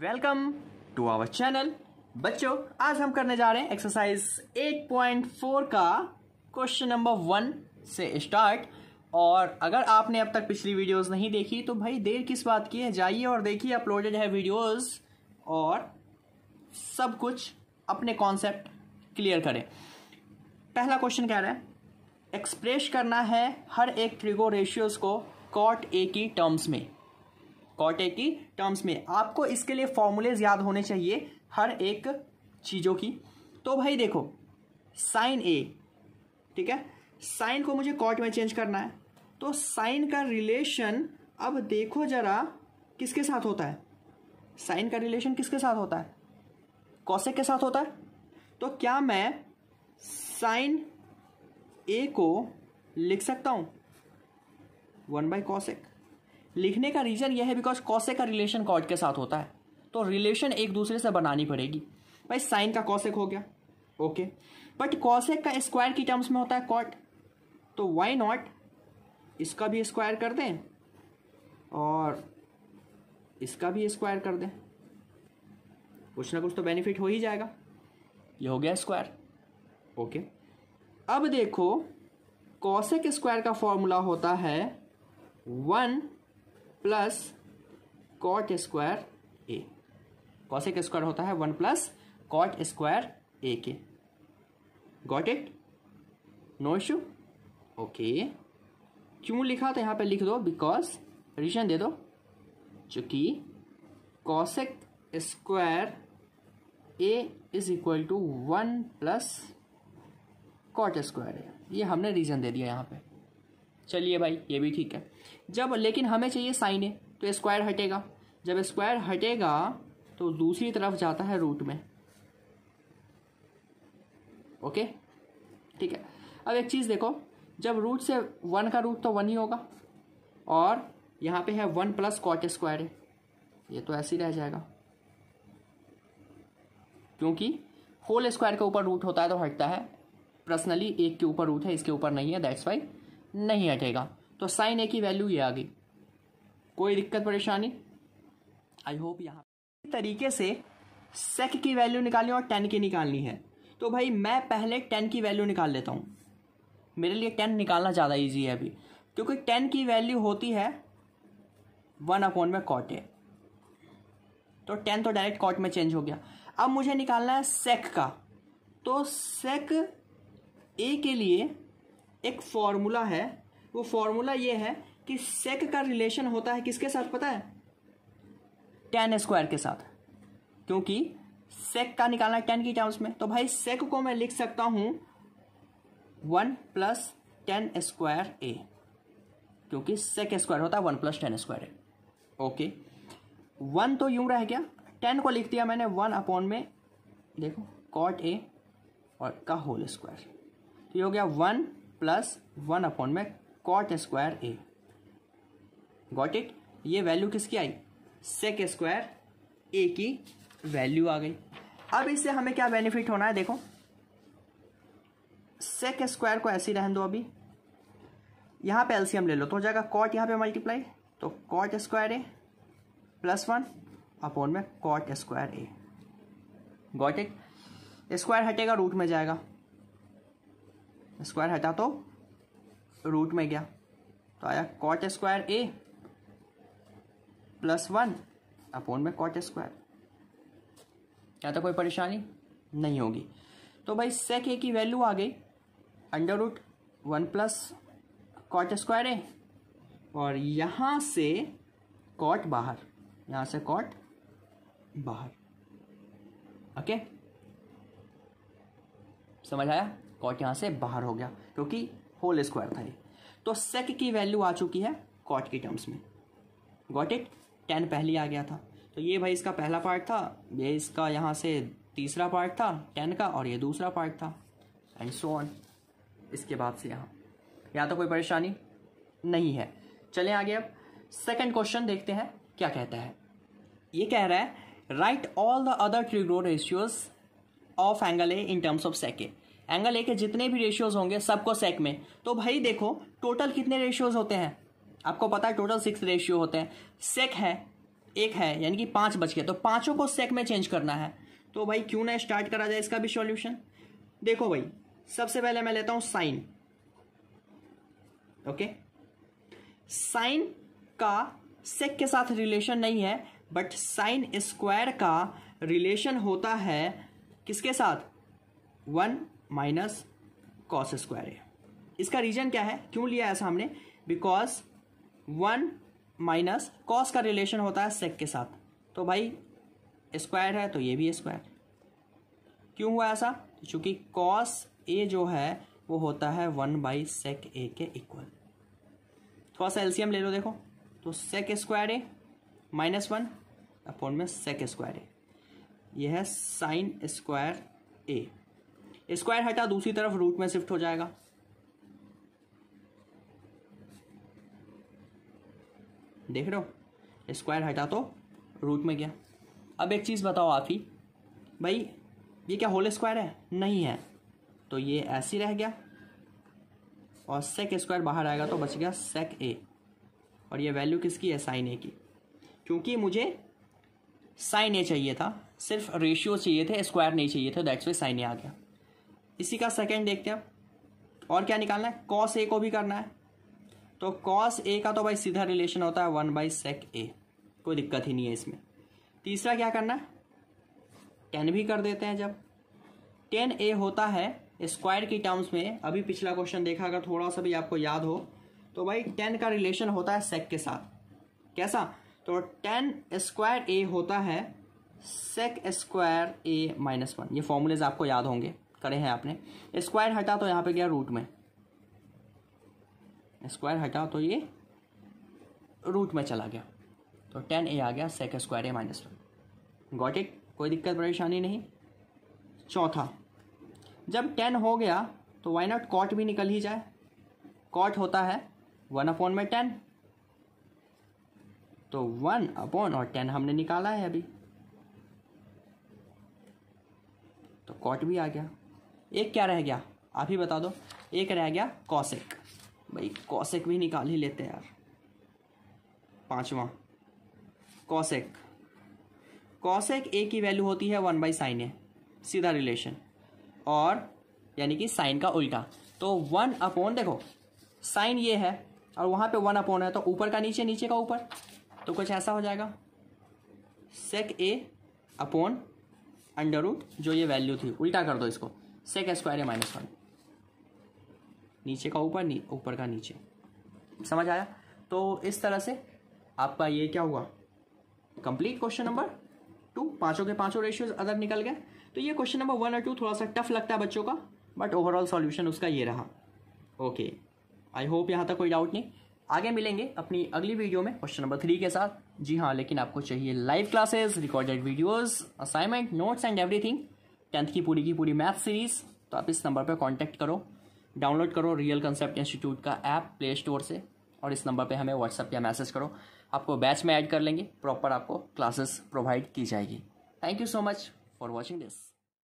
welcome to our channel बच्चों आज हम करने जा रहे हैं एक्सरसाइज 8.4 का क्वेश्चन नंबर वन से स्टार्ट और अगर आपने अब तक पिछली वीडियोस नहीं देखी तो भाई देर किस बात की है जाइए और देखिए अपलोडेड है वीडियोस और सब कुछ अपने कॉन्सेप्ट क्लियर करें पहला क्वेश्चन कह रहा है एक्सप्रेस करना है हर एक ट्रिगो रेशियोज को कॉट ए की टर्म्स में कॉटे की टर्म्स में आपको इसके लिए फॉर्मूलेज याद होने चाहिए हर एक चीज़ों की तो भाई देखो साइन ए ठीक है साइन को मुझे कॉट में चेंज करना है तो साइन का रिलेशन अब देखो जरा किसके साथ होता है साइन का रिलेशन किसके साथ होता है कौशिक के साथ होता है तो क्या मैं साइन ए को लिख सकता हूँ वन बाई कौशिक लिखने का रीज़न यह है बिकॉज कौसे का रिलेशन कॉड के साथ होता है तो रिलेशन एक दूसरे से बनानी पड़ेगी भाई साइन का कौसेक हो गया ओके बट कौसेक का स्क्वायर की टर्म्स में होता है कॉट तो वाई नॉट इसका भी स्क्वायर कर दें और इसका भी स्क्वायर कर दें कुछ ना कुछ तो बेनिफिट हो ही जाएगा ये हो गया स्क्वायर ओके अब देखो कौशिक स्क्वायर का फॉर्मूला होता है one plus cot square A cosec square होता है one plus cot square A के got it no issue okay क्यों लिखा तो यहाँ पे लिख दो बिकॉज रीजन दे दो चूँकि cosec square A is equal to one plus cot square है ये हमने रीजन दे दिया यहाँ पे चलिए भाई ये भी ठीक है जब लेकिन हमें चाहिए साइन ए तो स्क्वायर हटेगा जब स्क्वायर हटेगा तो दूसरी तरफ जाता है रूट में ओके ठीक है अब एक चीज़ देखो जब रूट से वन का रूट तो वन ही होगा और यहाँ पे है वन प्लस कॉट स्क्वायर है ये तो ऐसे ही रह जाएगा क्योंकि होल स्क्वायर के ऊपर रूट होता है तो हटता है पर्सनली एक के ऊपर रूट है इसके ऊपर नहीं है दैट्स वाई नहीं हटेगा तो साइन ए की वैल्यू ये आ गई कोई दिक्कत परेशानी आई होप यहाँ तरीके से सेक की वैल्यू निकालनी और टेन की निकालनी है तो भाई मैं पहले टेन की वैल्यू निकाल लेता हूँ मेरे लिए टेन निकालना ज़्यादा ईजी है अभी क्योंकि टेन की वैल्यू होती है वन अकाउंट में कॉट ए तो टेन तो डायरेक्ट कॉट में चेंज हो गया अब मुझे निकालना है सेक का तो सेक ए के लिए एक फॉर्मूला है वो फॉर्मूला ये है कि सेक का रिलेशन होता है किसके साथ पता है टेन स्क्वायर के साथ क्योंकि सेक का निकालना है टेन की टर्म्स में तो भाई सेक को मैं लिख सकता हूं one plus tan square A क्योंकि सेक स्क्वायर होता है one plus tan square A okay one तो यूं रह गया टेन को लिख दिया मैंने वन अपॉन में देखो कॉट ए और का होल स्क्वायर तो ये हो गया वन प्लस वन अपॉन में cot square A got it ये वैल्यू किसकी आई सेक स्क्वायर ए की वैल्यू आ गई अब इससे हमें क्या बेनिफिट होना है देखो सेक स्क्वायर को ऐसी रहन रहने दो अभी यहाँ पे एलसीएम ले लो तो हो जाएगा कॉट यहाँ पे मल्टीप्लाई तो cot square A plus one upon में cot square A got it square हटेगा रूट में जाएगा स्क्वायर हटा तो रूट में गया तो आया cot square A plus one upon में कॉट स्क्वायर क्या था कोई परेशानी नहीं होगी तो भाई सेक ए की वैल्यू आ गई under root one plus cot square A और यहाँ से कॉट बाहर यहाँ से कॉट बाहर ओके समझ आया कॉट यहाँ से बाहर हो गया क्योंकि होल स्क्वायर था ये तो सेक की वैल्यू आ चुकी है कॉट के टर्म्स में गॉट इट टेन पहले आ गया था तो ये भाई इसका पहला पार्ट था ये इसका यहाँ से तीसरा पार्ट था टेन का और ये दूसरा पार्ट था एंड सो ऑन इसके बाद से यहाँ यहाँ तो कोई परेशानी नहीं है चलें आगे अब सेकेंड क्वेश्चन देखते हैं क्या कहता है ये कह रहा है right all the other trigno ratios of angle A in terms of second angle A के जितने भी रेशियोज होंगे सबको सेक में तो भाई देखो टोटल कितने रेशियोज होते हैं आपको पता है टोटल सिक्स रेशियो होते हैं सेक है एक है यानी कि पाँच बच गए तो पाँचों को सेक में चेंज करना है तो भाई क्यों ना स्टार्ट करा जाए इसका भी सॉल्यूशन देखो भाई सबसे पहले मैं लेता हूँ साइन ओके साइन का सेक के साथ रिलेशन नहीं है बट साइन स्क्वायर का रिलेशन होता है किसके साथ one minus cos square A इसका रीजन क्या है क्यों लिया ऐसा हमने बिकॉज वन माइनस कॉस का रिलेशन होता है सेक के साथ तो भाई स्क्वायर है तो ये भी स्क्वायर क्यों हुआ ऐसा क्योंकि कॉस ए जो है वो होता है वन बाई सेक ए के इक्वल थोड़ा सा एल्सियम ले लो देखो तो sec square A minus one upon में सेक स्क्वायर ए यह है साइन स्क्वायर ए स्क्वायर हटा दूसरी तरफ रूट में शिफ्ट हो जाएगा देख रहे हो स्क्वायर हटा तो रूट में गया अब एक चीज़ बताओ आप ही भाई ये क्या होल स्क्वायर है नहीं है तो ये ऐसे रह गया और सेक स्क्वायर बाहर आएगा तो बच गया सेक ए और ये वैल्यू किसकी है साइन ए की क्योंकि मुझे साइन ए चाहिए था सिर्फ रेशियो चाहिए थे स्क्वायर नहीं चाहिए थे दैट्स वे साइन ए आ गया इसी का सेकेंड देखते हैं और क्या निकालना है कॉस ए को भी करना है तो कॉस ए का तो भाई सीधा रिलेशन होता है वन बाई सेक ए कोई दिक्कत ही नहीं है इसमें तीसरा क्या करना है टेन भी कर देते हैं जब टेन ए होता है स्क्वायर की टर्म्स में अभी पिछला क्वेश्चन देखा अगर थोड़ा सा भी आपको याद हो तो भाई टेन का रिलेशन होता है सेक के साथ कैसा तो टेन स्क्वायर ए होता है sec square A minus one ये फॉर्मूलेज आपको याद होंगे करे हैं आपने स्क्वायर हटा तो यहाँ पे गया रूट में स्क्वायर हटा तो ये रूट में चला गया तो टेन ए आ गया sec square A minus one got it कोई दिक्कत परेशानी नहीं चौथा जब टेन हो गया तो वाई नॉट कॉट भी निकल ही जाए कॉट होता है वन अपॉन में टेन तो वन अपॉन और टेन हमने निकाला है अभी तो कॉट भी आ गया एक क्या रह गया आप ही बता दो एक रह गया कौशिक भाई कौशिक भी निकाल ही लेते हैं यार पांचवा कौशिक कौशिक ए की वैल्यू होती है वन बाई साइन ए सीधा रिलेशन और यानी कि साइन का उल्टा तो वन अपॉन देखो साइन ये है और वहाँ पे वन अपॉन है तो ऊपर का नीचे नीचे का ऊपर तो कुछ ऐसा हो जाएगा sec A upon under root जो ये वैल्यू थी उल्टा कर दो इसको सेक स्क्वायर है माइनस वन नीचे का ऊपर ऊपर का नीचे समझ आया तो इस तरह से आपका ये क्या हुआ कंप्लीट क्वेश्चन नंबर टू पांचों के पांचों रेशियोज अदर निकल गए तो ये क्वेश्चन नंबर वन और टू थोड़ा सा टफ लगता है बच्चों का बट ओवरऑल सॉल्यूशन उसका ये रहा ओके आई होप यहाँ तक कोई डाउट नहीं आगे मिलेंगे अपनी अगली वीडियो में क्वेश्चन नंबर थ्री के साथ जी हाँ लेकिन आपको चाहिए live classes recorded videos assignment notes and everything tenth की पूरी की पूरी मैथ सीरीज तो आप इस नंबर पर कॉन्टैक्ट करो डाउनलोड करो रियल कंसेप्ट इंस्टीट्यूट का ऐप प्ले स्टोर से और इस नंबर पे हमें व्हाट्सअप या मैसेज करो आपको बैच में ऐड कर लेंगे प्रॉपर आपको क्लासेस प्रोवाइड की जाएगी thank you so much for watching this